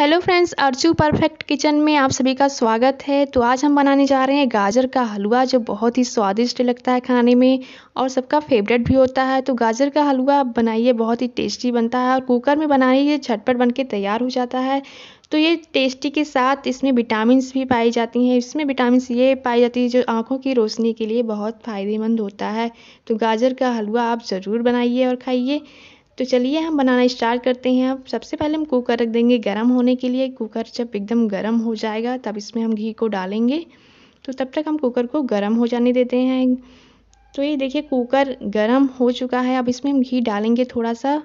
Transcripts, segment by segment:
hello friends Archu perfect kitchen में आप सभी का स्वागत है तो आज हम बनाने जा रहे हैं गाजर का हलवा जो बहुत ही स्वादिष्ट लगता है खाने में और सबका फेवरेट भी होता है तो गाजर का हलवा बनाइए बहुत ही टेस्टी बनता है और कुकर में बनाइए झटपट बन के तैयार हो जाता है तो ये टेस्टी के साथ इसमें विटामिन भी पाई जाती हैं इसमें विटामिन ये पाई जाती है जो आँखों की रोशनी के लिए बहुत फ़ायदेमंद होता है तो गाजर का हलवा आप ज़रूर बनाइए और खाइए तो चलिए हम बनाना स्टार्ट करते हैं अब सबसे पहले हम कुकर रख देंगे गर्म होने के लिए कुकर जब एकदम गर्म हो जाएगा तब इसमें हम घी को डालेंगे तो तब तक हम कुकर को गर्म हो जाने देते हैं तो ये देखिए कुकर गर्म हो चुका है अब इसमें हम घी डालेंगे थोड़ा सा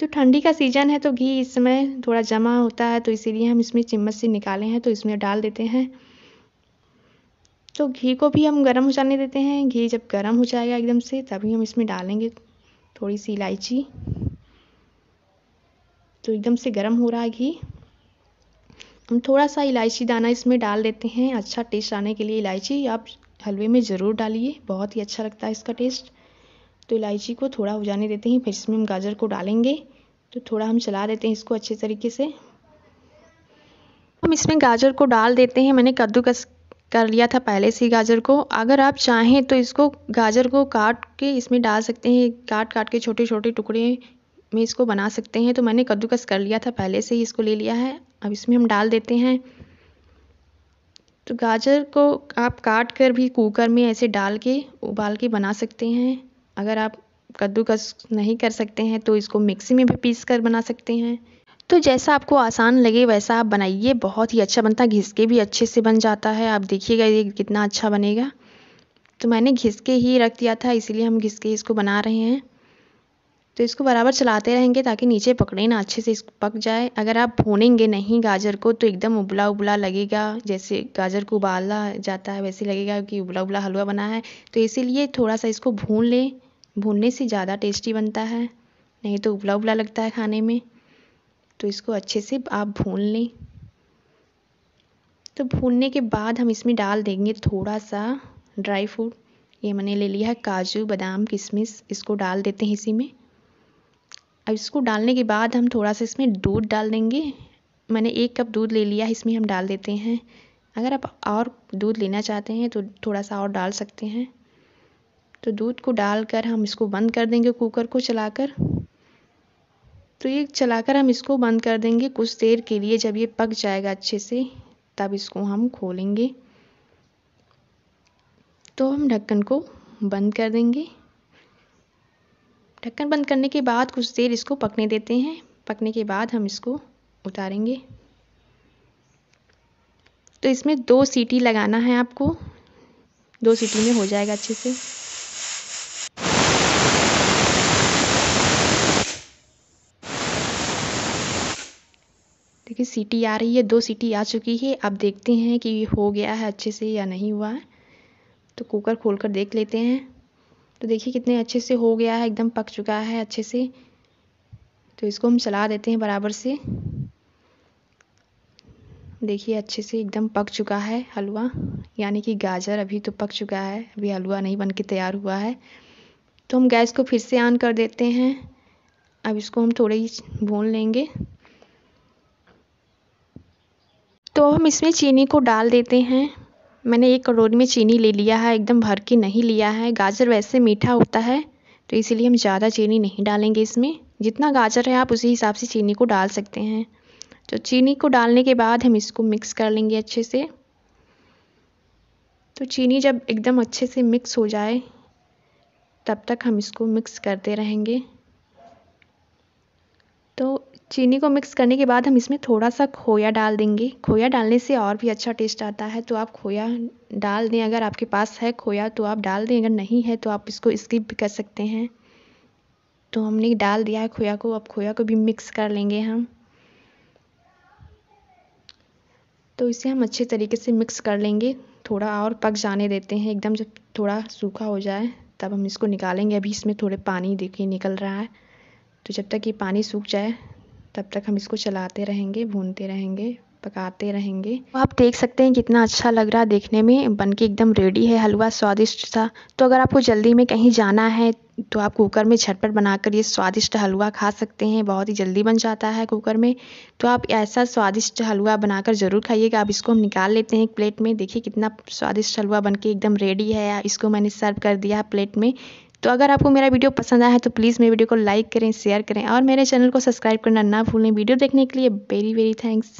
तो ठंडी का सीज़न है तो घी इस समय थोड़ा जमा होता है तो इसीलिए हम इसमें चम्मच से निकाले हैं तो इसमें डाल देते हैं तो घी को भी हम गर्म हो जाने देते हैं घी जब गर्म हो जाएगा एकदम से तभी हम इसमें डालेंगे थोड़ी सी इलायची तो एकदम से गर्म हो रहा है घी हम थोड़ा सा इलायची दाना इसमें डाल देते हैं अच्छा टेस्ट आने के लिए इलायची आप हलवे में ज़रूर डालिए बहुत ही अच्छा लगता है इसका टेस्ट तो इलायची को थोड़ा हो जाने देते हैं फिर इसमें हम गाजर को डालेंगे तो थोड़ा हम चला देते हैं इसको अच्छे तरीके से हम इसमें गाजर को डाल देते हैं मैंने कद्दूकस कर लिया था पहले से ही गाजर को अगर आप चाहें तो इसको गाजर को काट के इसमें डाल सकते हैं काट काट के छोटे छोटे टुकड़े में इसको बना सकते हैं तो मैंने कद्दूकस कर लिया था पहले से ही इसको ले लिया है अब इसमें हम डाल देते हैं तो गाजर को आप काट कर भी कुकर में ऐसे डाल के उबाल के बना सकते हैं अगर आप कद्दूकस नहीं कर सकते हैं तो इसको मिक्सी में भी पीस कर बना सकते हैं तो जैसा आपको आसान लगे वैसा आप बनाइए बहुत ही अच्छा बनता है घिस के भी अच्छे से बन जाता है आप देखिएगा ये कितना अच्छा बनेगा तो मैंने घिस के ही रख दिया था इसीलिए हम घिस के इसको बना रहे हैं तो इसको बराबर चलाते रहेंगे ताकि नीचे पकड़े ना अच्छे से इसको पक जाए अगर आप भूनेंगे नहीं गाजर को तो एकदम उबला उबला लगेगा जैसे गाजर को उबाला जाता है वैसे लगेगा कि उबला उबला हलवा बना है तो इसीलिए थोड़ा सा इसको भून लें भूनने से ज़्यादा टेस्टी बनता है नहीं तो उबला उबला लगता है खाने में तो इसको अच्छे से आप भून लें तो भूनने के बाद हम इसमें डाल देंगे थोड़ा सा ड्राई फ्रूट ये मैंने ले लिया है काजू बादाम किशमिश इसको डाल देते हैं इसी में अब इसको डालने के बाद हम थोड़ा सा इसमें दूध डाल देंगे मैंने एक कप दूध ले लिया इसमें हम डाल देते हैं अगर आप और दूध लेना चाहते हैं तो थोड़ा सा और डाल सकते हैं तो दूध को डालकर हम इसको बंद कर देंगे कुकर को चलाकर तो ये चलाकर हम इसको बंद कर देंगे कुछ देर के लिए जब ये पक जाएगा अच्छे से तब इसको हम खोलेंगे तो हम ढक्कन को बंद कर देंगे ढक्कन बंद करने के बाद कुछ देर इसको पकने देते हैं पकने के बाद हम इसको उतारेंगे तो इसमें दो सीटी लगाना है आपको दो सीटी में हो जाएगा अच्छे से देखिए सीटी आ रही है दो सीटी आ चुकी है अब देखते हैं कि हो गया है अच्छे से या नहीं हुआ है तो कुकर खोलकर देख लेते हैं तो देखिए कितने अच्छे से हो गया है एकदम पक चुका है अच्छे से तो इसको हम चला देते हैं बराबर से देखिए अच्छे से एकदम पक चुका है हलवा यानी कि गाजर अभी तो पक चुका है अभी हलवा नहीं बन के तैयार हुआ है तो हम गैस को फिर से ऑन कर देते हैं अब इसको हम थोड़े ही भून लेंगे तो हम इसमें चीनी को डाल देते हैं मैंने एक कटोरी में चीनी ले लिया है एकदम भर के नहीं लिया है गाजर वैसे मीठा होता है तो इसीलिए हम ज़्यादा चीनी नहीं डालेंगे इसमें जितना गाजर है आप उसी हिसाब से चीनी को डाल सकते हैं तो चीनी को डालने के बाद हम इसको मिक्स कर लेंगे अच्छे से तो चीनी जब एकदम अच्छे से मिक्स हो जाए तब तक हम इसको मिक्स करते रहेंगे तो चीनी को मिक्स करने के बाद हम इसमें थोड़ा सा खोया डाल देंगे खोया डालने से और भी अच्छा टेस्ट आता है तो आप खोया डाल दें अगर आपके पास है खोया तो आप डाल दें अगर नहीं है तो आप इसको स्किप भी कर सकते हैं तो हमने डाल दिया है खोया को अब खोया को भी मिक्स कर लेंगे हम तो इसे हम अच्छे तरीके से मिक्स कर लेंगे थोड़ा और पक जाने देते हैं एकदम जब थोड़ा सूखा हो जाए तब हम इसको निकालेंगे अभी इसमें थोड़े पानी देखिए निकल रहा है तो जब तक ये पानी सूख जाए तब तक हम इसको चलाते रहेंगे भूनते रहेंगे पकाते रहेंगे तो आप देख सकते हैं कितना अच्छा लग रहा है देखने में बन के एकदम रेडी है हलवा स्वादिष्ट था तो अगर आपको जल्दी में कहीं जाना है तो आप कुकर में झटपट बनाकर ये स्वादिष्ट हलवा खा सकते हैं बहुत ही जल्दी बन जाता है कुकर में तो आप ऐसा स्वादिष्ट हलवा बनाकर ज़रूर खाइएगा आप इसको हम निकाल लेते हैं एक प्लेट में देखिए कितना स्वादिष्ट हलवा बन के एकदम रेडी है इसको मैंने सर्व कर दिया प्लेट में तो अगर आपको मेरा वीडियो पसंद आया है तो प्लीज़ मेरे वीडियो को लाइक करें शेयर करें और मेरे चैनल को सब्सक्राइब करना ना भूलें वीडियो देखने के लिए वेरी वेरी थैंक्स